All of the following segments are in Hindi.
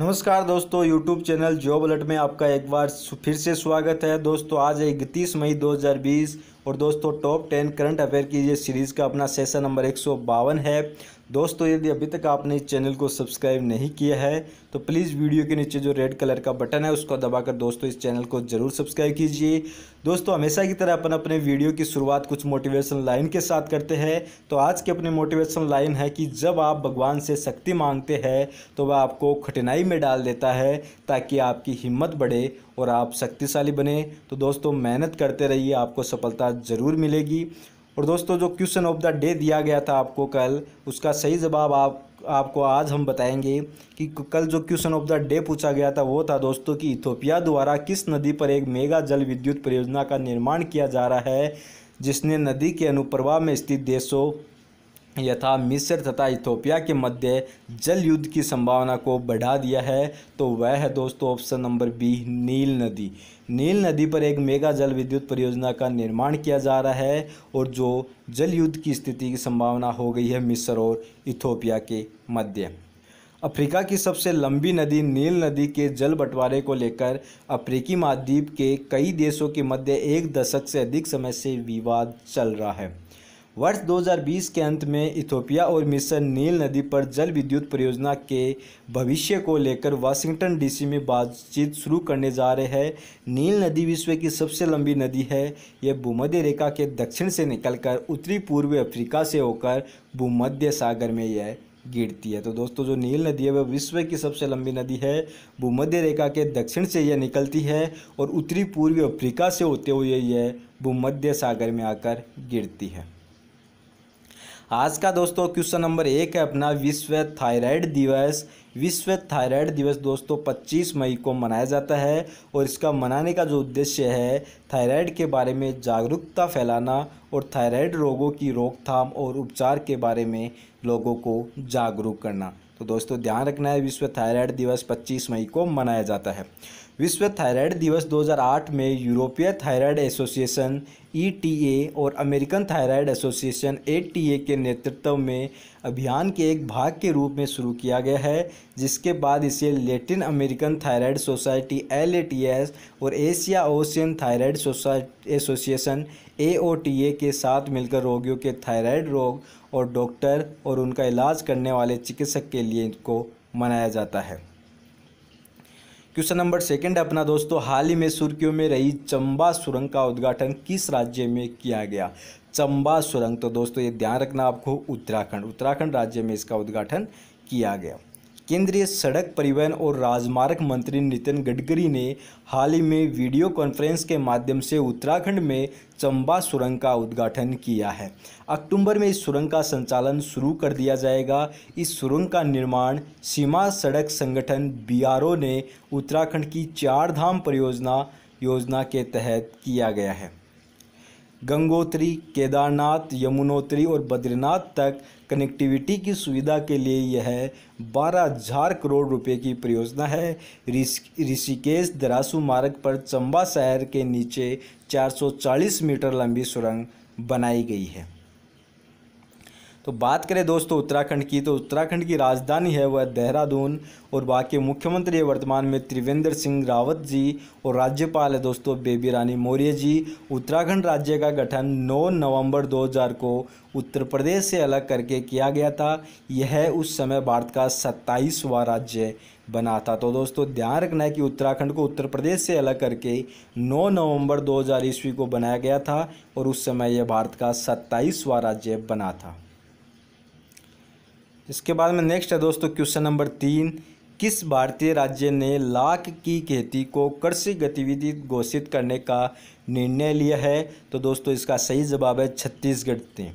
नमस्कार दोस्तों यूट्यूब चैनल जॉब अलर्ट में आपका एक बार फिर से स्वागत है दोस्तों आज इकतीस मई 2020 और दोस्तों टॉप टेन करंट अफेयर की ये सीरीज़ का अपना सेशन नंबर एक है दोस्तों यदि अभी तक आपने इस चैनल को सब्सक्राइब नहीं किया है तो प्लीज़ वीडियो के नीचे जो रेड कलर का बटन है उसको दबाकर दोस्तों इस चैनल को ज़रूर सब्सक्राइब कीजिए दोस्तों हमेशा की तरह अपन अपने वीडियो की शुरुआत कुछ मोटिवेशन लाइन के साथ करते हैं तो आज की अपनी मोटिवेशन लाइन है कि जब आप भगवान से शक्ति मांगते हैं तो वह आपको कठिनाई में डाल देता है ताकि आपकी हिम्मत बढ़े और आप शक्तिशाली बने तो दोस्तों मेहनत करते रहिए आपको सफलता ज़रूर मिलेगी और दोस्तों जो क्वेश्चन ऑफ द डे दिया गया था आपको कल उसका सही जवाब आप आपको आज हम बताएंगे कि कल जो क्वेश्चन ऑफ द डे पूछा गया था वो था दोस्तों कि इथोपिया द्वारा किस नदी पर एक मेगा जल विद्युत परियोजना का निर्माण किया जा रहा है जिसने नदी के अनुप्रवाह में स्थित देशों यथा मिस्र तथा इथोपिया के मध्य जल युद्ध की संभावना को बढ़ा दिया है तो वह है दोस्तों ऑप्शन नंबर बी नील नदी नील नदी पर एक मेगा जल विद्युत परियोजना का निर्माण किया जा रहा है और जो जल युद्ध की स्थिति की संभावना हो गई है मिस्र और इथोपिया के मध्य अफ्रीका की सबसे लंबी नदी नील नदी के जल बंटवारे को लेकर अफ्रीकी महाद्वीप के कई देशों के मध्य एक दशक से अधिक समय से विवाद चल रहा है वर्ष 2020 के अंत में इथोपिया और मिसर नील नदी पर जल विद्युत परियोजना के भविष्य को लेकर वाशिंगटन डीसी में बातचीत शुरू करने जा रहे हैं नील नदी विश्व की सबसे लंबी नदी है यह भूमध्य रेखा के दक्षिण से निकलकर उत्तरी पूर्वी अफ्रीका से होकर भूमध्य सागर में यह गिरती है तो दोस्तों जो नील नदी है वह विश्व की सबसे लंबी नदी है भूमध्य रेखा के दक्षिण से यह निकलती है और उत्तरी पूर्वी अफ्रीका से होते हुए यह भूमध्य सागर में आकर गिरती है आज का दोस्तों क्वेश्चन नंबर एक है अपना विश्व थायराइड दिवस विश्व थायराइड दिवस दोस्तों 25 मई को मनाया जाता है और इसका मनाने का जो उद्देश्य है थायराइड के बारे में जागरूकता फैलाना और थायराइड रोगों की रोकथाम और उपचार के बारे में लोगों को जागरूक करना तो दोस्तों ध्यान रखना है विश्व थायराइड दिवस 25 मई को मनाया जाता है विश्व थायराइड दिवस 2008 में यूरोपीय थायराइड एसोसिएशन ई e और अमेरिकन थायराइड एसोसिएशन ए के नेतृत्व में अभियान के एक भाग के रूप में शुरू किया गया है जिसके बाद इसे Latin American thyroid society L और Asia ocean thyroid association A के साथ मिलकर रोगियों के थायराइड रोग और डॉक्टर और उनका इलाज करने वाले चिकित्सक के लिए इनको मनाया जाता है क्वेश्चन नंबर सेकंड है अपना दोस्तों हाल ही में सुर्खियों में रही चंबा सुरंग का उद्घाटन किस राज्य में किया गया चंबा सुरंग तो दोस्तों ये ध्यान रखना आपको उत्तराखंड उत्तराखंड राज्य में इसका उद्घाटन किया गया केंद्रीय सड़क परिवहन और राजमार्ग मंत्री नितिन गडकरी ने हाल ही में वीडियो कॉन्फ्रेंस के माध्यम से उत्तराखंड में चंबा सुरंग का उद्घाटन किया है अक्टूबर में इस सुरंग का संचालन शुरू कर दिया जाएगा इस सुरंग का निर्माण सीमा सड़क संगठन बी ने उत्तराखंड की चार धाम परियोजना योजना के तहत किया गया है गंगोत्री केदारनाथ यमुनोत्री और बद्रीनाथ तक कनेक्टिविटी की सुविधा के लिए यह बारह हजार करोड़ रुपए की परियोजना है ऋषिकेश दरासू मार्ग पर चंबा शहर के नीचे 440 मीटर लंबी सुरंग बनाई गई है तो बात करें दोस्तों उत्तराखंड की तो उत्तराखंड की राजधानी है वह देहरादून और बाकी मुख्यमंत्री है वर्तमान में त्रिवेंद्र सिंह रावत जी और राज्यपाल है दोस्तों बेबी रानी मौर्य जी उत्तराखंड राज्य का गठन 9 नवंबर 2000 को उत्तर प्रदेश से अलग करके किया गया था यह उस समय भारत का सत्ताईसवा राज्य बना था तो दोस्तों ध्यान रखना है कि उत्तराखंड को उत्तर प्रदेश से अलग करके 9 नवंबर 2000 ईस्वी को बनाया गया था और उस समय यह भारत का सत्ताईसवा राज्य बना था इसके बाद में नेक्स्ट है दोस्तों क्वेश्चन नंबर तीन किस भारतीय राज्य ने लाख की खेती को कृषि गतिविधि घोषित करने का निर्णय लिया है तो दोस्तों इसका सही जवाब है छत्तीसगढ़ से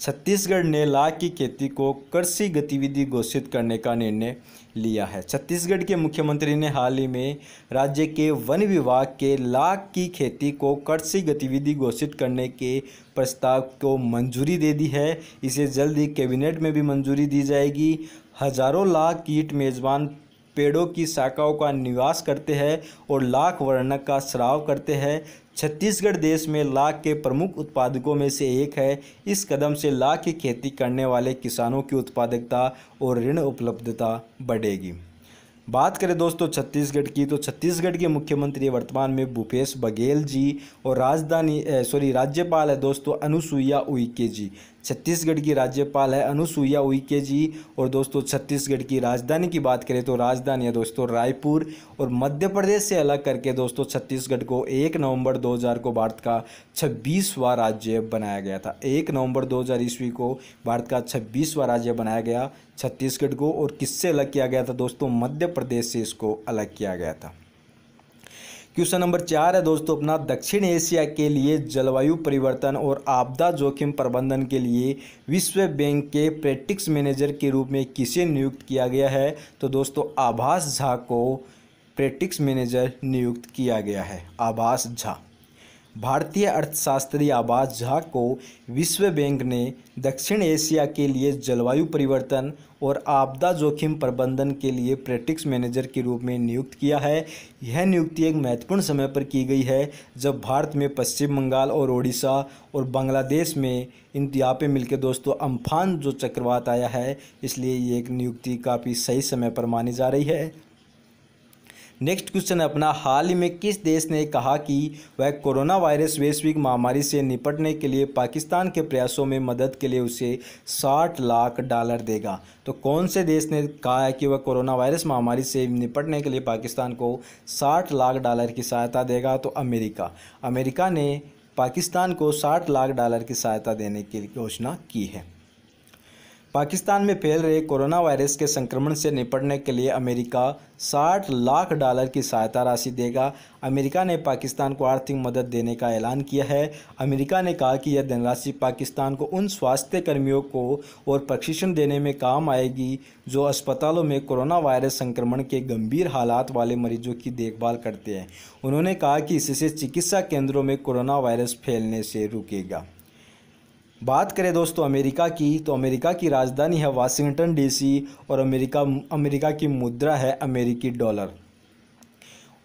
छत्तीसगढ़ ने लाख की खेती को कृषि गतिविधि घोषित करने का निर्णय लिया है छत्तीसगढ़ के मुख्यमंत्री ने हाल ही में राज्य के वन विभाग के लाख की खेती को कृषि गतिविधि घोषित करने के प्रस्ताव को मंजूरी दे दी है इसे जल्द ही कैबिनेट में भी मंजूरी दी जाएगी हजारों लाख कीट मेज़बान पेड़ों की शाखाओं का निवास करते हैं और लाख वर्णक का श्राव करते हैं छत्तीसगढ़ देश में लाख के प्रमुख उत्पादकों में से एक है इस कदम से लाख की खेती करने वाले किसानों की उत्पादकता और ऋण उपलब्धता बढ़ेगी बात करें दोस्तों छत्तीसगढ़ की तो छत्तीसगढ़ के मुख्यमंत्री वर्तमान में भूपेश बघेल जी और राजधानी सॉरी राज्यपाल है दोस्तों अनुसुईया उइके जी छत्तीसगढ़ की राज्यपाल है अनुसुईया उइके जी और दोस्तों छत्तीसगढ़ की राजधानी की बात करें तो राजधानी है दोस्तों रायपुर और मध्य प्रदेश से अलग करके दोस्तों छत्तीसगढ़ को एक नवंबर 2000 को भारत का छब्बीसवा राज्य बनाया गया था एक नवंबर 2000 ईस्वी को भारत का छब्बीसवा राज्य बनाया गया छत्तीसगढ़ को और किससे अलग किया गया था दोस्तों मध्य प्रदेश से इसको अलग किया गया था क्वेश्चन नंबर चार है दोस्तों अपना दक्षिण एशिया के लिए जलवायु परिवर्तन और आपदा जोखिम प्रबंधन के लिए विश्व बैंक के प्रैक्टिक्स मैनेजर के रूप में किसे नियुक्त किया गया है तो दोस्तों आभास झा को प्रैक्टिक्स मैनेजर नियुक्त किया गया है आभास झा भारतीय अर्थशास्त्री आबाद झा को विश्व बैंक ने दक्षिण एशिया के लिए जलवायु परिवर्तन और आपदा जोखिम प्रबंधन के लिए प्रैक्टिक्स मैनेजर के रूप में नियुक्त किया है यह नियुक्ति एक महत्वपूर्ण समय पर की गई है जब भारत में पश्चिम बंगाल और ओडिशा और बांग्लादेश में इन यहाँ पे मिलकर दोस्तों अम्फान जो चक्रवात आया है इसलिए ये एक नियुक्ति काफ़ी सही समय पर मानी जा रही है नेक्स्ट क्वेश्चन अपना हाल ही में किस देश ने कहा कि वह कोरोना वायरस वैश्विक महामारी से निपटने के लिए पाकिस्तान के प्रयासों में मदद के लिए उसे 60 लाख डॉलर देगा तो कौन से देश ने कहा है कि वह कोरोना वायरस महामारी से निपटने के लिए पाकिस्तान को 60 लाख डॉलर की सहायता देगा तो अमेरिका अमेरिका ने पाकिस्तान को साठ लाख डॉलर की सहायता देने की घोषणा की है पाकिस्तान में फैल रहे कोरोना वायरस के संक्रमण से निपटने के लिए अमेरिका 60 लाख डॉलर की सहायता राशि देगा अमेरिका ने पाकिस्तान को आर्थिक मदद देने का ऐलान किया है अमेरिका ने कहा कि यह धनराशि पाकिस्तान को उन स्वास्थ्य कर्मियों को और प्रशिक्षण देने में काम आएगी जो अस्पतालों में कोरोना वायरस संक्रमण के गंभीर हालात वाले मरीजों की देखभाल करते हैं उन्होंने कहा कि इससे चिकित्सा केंद्रों में कोरोना वायरस फैलने से रुकेगा बात करें दोस्तों अमेरिका की तो अमेरिका की राजधानी है वाशिंगटन डीसी और अमेरिका अमेरिका की मुद्रा है अमेरिकी डॉलर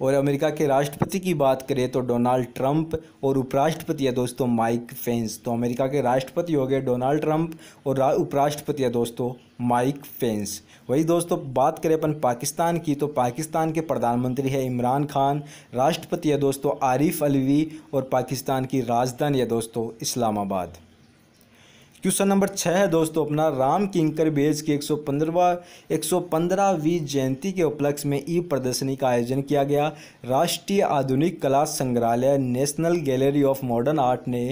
और अमेरिका के राष्ट्रपति की बात करें तो डोनाल्ड ट्रंप और उपराष्ट्रपति है दोस्तों माइक फेंस तो अमेरिका के राष्ट्रपति हो गए डोनाल्ड ट्रंप और उपराष्ट्रपति है दोस्तों माइक फेंस वही दोस्तों बात करें अपन पाकिस्तान की तो पाकिस्तान के प्रधानमंत्री है इमरान खान राष्ट्रपति है दोस्तों आरिफ अलवी और पाकिस्तान की राजधानी है दोस्तों इस्लामाबाद क्वेश्चन नंबर छः है दोस्तों अपना राम किंकर बेज की एक सौ पंद्रहवीं जयंती के उपलक्ष्य में ई प्रदर्शनी का आयोजन किया गया राष्ट्रीय आधुनिक कला संग्रहालय National Gallery of Modern Art ने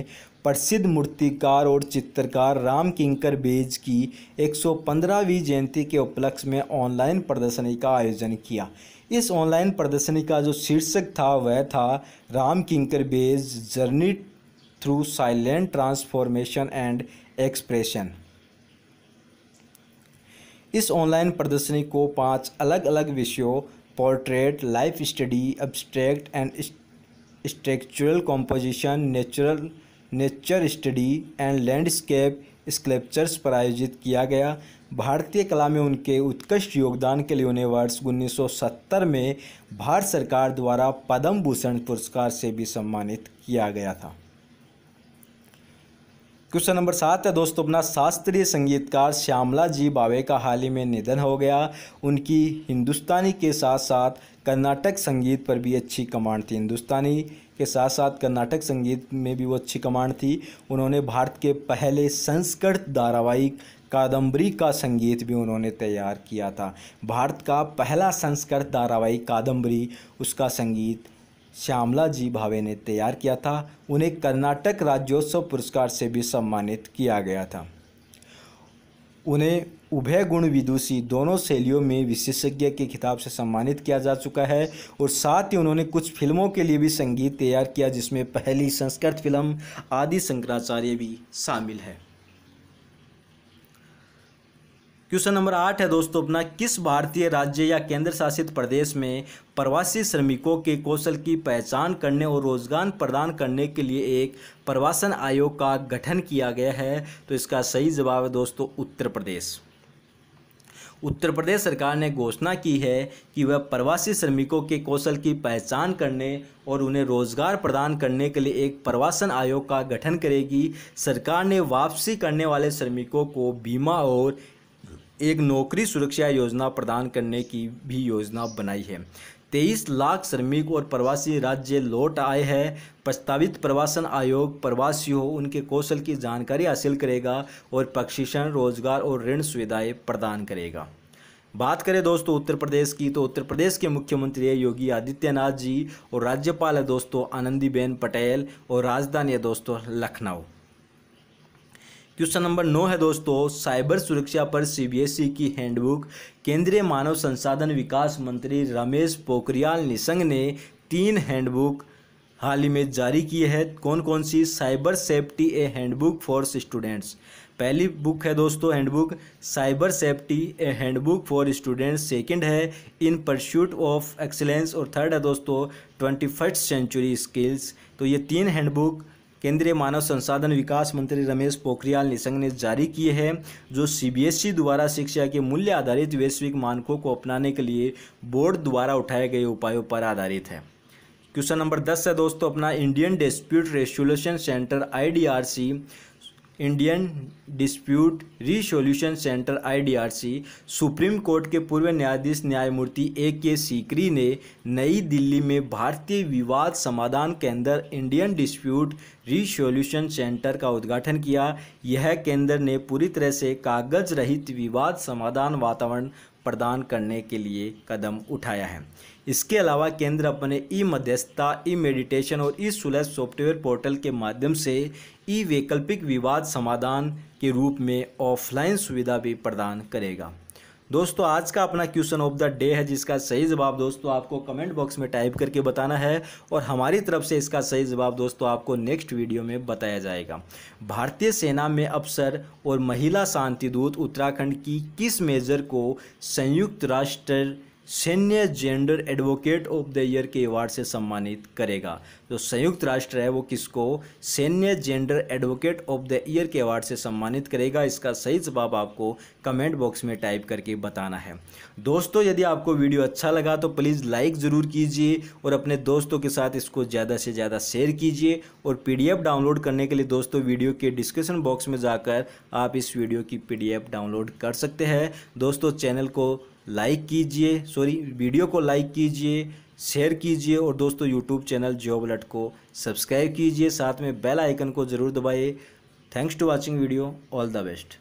प्रसिद्ध मूर्तिकार और चित्रकार राम किंकर बेज की 115वीं जयंती के उपलक्ष्य में ऑनलाइन प्रदर्शनी का आयोजन किया इस ऑनलाइन प्रदर्शनी का जो शीर्षक था वह था Ram Kinkar Baij journey through silent transformation and expression इस ऑनलाइन प्रदर्शनी को पांच अलग अलग विषयों portrait life study abstract and structural composition natural nature study and landscape sculptures पर आयोजित किया गया भारतीय कला में उनके उत्कृष्ट योगदान के लिए उन्हें वर्ष 1970 में भारत सरकार द्वारा पद्म भूषण पुरस्कार से भी सम्मानित किया गया था क्वेश्चन नंबर सात है दोस्तों अपना शास्त्रीय संगीतकार श्यामला जी बावे का हाल ही में निधन हो गया उनकी हिंदुस्तानी के साथ साथ कर्नाटक संगीत पर भी अच्छी कमांड थी हिंदुस्तानी के साथ साथ कर्नाटक संगीत में भी वो अच्छी कमांड थी उन्होंने भारत के पहले संस्कृत धारावाहिक कादम्बरी का संगीत भी उन्होंने तैयार किया था भारत का पहला संस्कृत धारावाहिक कादम्बरी उसका संगीत श्यामला जी भावे ने तैयार किया था उन्हें कर्नाटक राज्योत्सव पुरस्कार से भी सम्मानित किया गया था उन्हें उभय गुण विदुषी दोनों शैलियों में विशेषज्ञ के खिताब से सम्मानित किया जा चुका है और साथ ही उन्होंने कुछ फिल्मों के लिए भी संगीत तैयार किया जिसमें पहली संस्कृत फिल्म आदि शंकराचार्य भी शामिल है क्वेश्चन नंबर आठ है दोस्तों अपना किस भारतीय राज्य या केंद्र शासित प्रदेश में प्रवासी श्रमिकों के कौशल की पहचान करने और रोजगार प्रदान करने के लिए एक प्रवासन आयोग का गठन किया गया है तो इसका सही जवाब है दोस्तों उत्तर प्रदेश उत्तर प्रदेश सरकार ने घोषणा की है कि वह प्रवासी श्रमिकों के कौशल की पहचान करने और उन्हें रोजगार प्रदान करने के लिए एक प्रवासन आयोग का गठन करेगी सरकार ने वापसी करने वाले श्रमिकों को बीमा और एक नौकरी सुरक्षा योजना प्रदान करने की भी योजना बनाई है तेईस लाख श्रमिक और प्रवासी राज्य लौट आए हैं प्रस्तावित प्रवासन आयोग प्रवासियों उनके कौशल की जानकारी हासिल करेगा और प्रशिक्षण रोजगार और ऋण सुविधाएं प्रदान करेगा बात करें दोस्तों उत्तर प्रदेश की तो उत्तर प्रदेश के मुख्यमंत्री है योगी आदित्यनाथ जी और राज्यपाल है दोस्तों आनंदीबेन पटेल और राजधानी है दोस्तों लखनऊ क्वेश्चन नंबर नौ है दोस्तों साइबर सुरक्षा पर सीबीएसई e की हैंडबुक केंद्रीय मानव संसाधन विकास मंत्री रमेश पोखरियाल निशंक ने तीन हैंडबुक हाल ही में जारी की है कौन कौन सी cyber safety a handbook for students पहली बुक है दोस्तों handbook cyber safety a handbook for students second है इन परस्यूट ऑफ एक्सेलेंस और थर्ड है दोस्तों ट्वेंटी फर्स्ट सेंचुरी स्किल्स तो ये तीन हैंडबुक केंद्रीय मानव संसाधन विकास मंत्री रमेश पोखरियाल निशंक ने जारी किए हैं जो सीबीएसई e द्वारा शिक्षा के मूल्य आधारित वैश्विक मानकों को अपनाने के लिए बोर्ड द्वारा उठाए गए उपायों पर आधारित है क्वेश्चन नंबर दस है दोस्तों अपना Indian dispute resolution centre IDRC Indian dispute resolution centre IDRC supreme court के पूर्व न्यायाधीश न्यायमूर्ति ए के सीकरी ने नई दिल्ली में भारतीय विवाद समाधान केंद्र इंडियन डिस्प्यूट रिसोल्यूशन सेंटर का उद्घाटन किया यह केंद्र ने पूरी तरह से कागज रहित विवाद समाधान वातावरण प्रदान करने के लिए कदम उठाया है इसके अलावा केंद्र अपने ई मध्यस्थता ई मेडिटेशन और ई सुलह सॉफ्टवेयर पोर्टल के माध्यम से ई वैकल्पिक विवाद समाधान के रूप में ऑफलाइन सुविधा भी प्रदान करेगा दोस्तों आज का अपना क्वेश्चन ऑफ द डे है जिसका सही जवाब दोस्तों आपको कमेंट बॉक्स में टाइप करके बताना है और हमारी तरफ से इसका सही जवाब दोस्तों आपको नेक्स्ट वीडियो में बताया जाएगा भारतीय सेना में अफसर और महिला शांति दूत उत्तराखंड की किस मेजर को संयुक्त राष्ट्र सैन्य gender advocate of the year के अवार्ड से सम्मानित करेगा जो संयुक्त राष्ट्र है वो किसको सैन्य gender advocate of the year के अवार्ड से सम्मानित करेगा इसका सही जवाब आपको कमेंट बॉक्स में टाइप करके बताना है दोस्तों यदि आपको वीडियो अच्छा लगा तो प्लीज़ लाइक ज़रूर कीजिए और अपने दोस्तों के साथ इसको ज़्यादा से ज़्यादा शेयर कीजिए और पी डाउनलोड करने के लिए दोस्तों वीडियो के डिस्क्रिप्शन बॉक्स में जाकर आप इस वीडियो की पी डाउनलोड कर सकते हैं दोस्तों चैनल को लाइक कीजिए सॉरी वीडियो को लाइक कीजिए शेयर कीजिए और दोस्तों यूट्यूब चैनल जॉब अलर्ट को सब्सक्राइब कीजिए साथ में बेल आइकन को ज़रूर दबाइए thanks to watching video all the best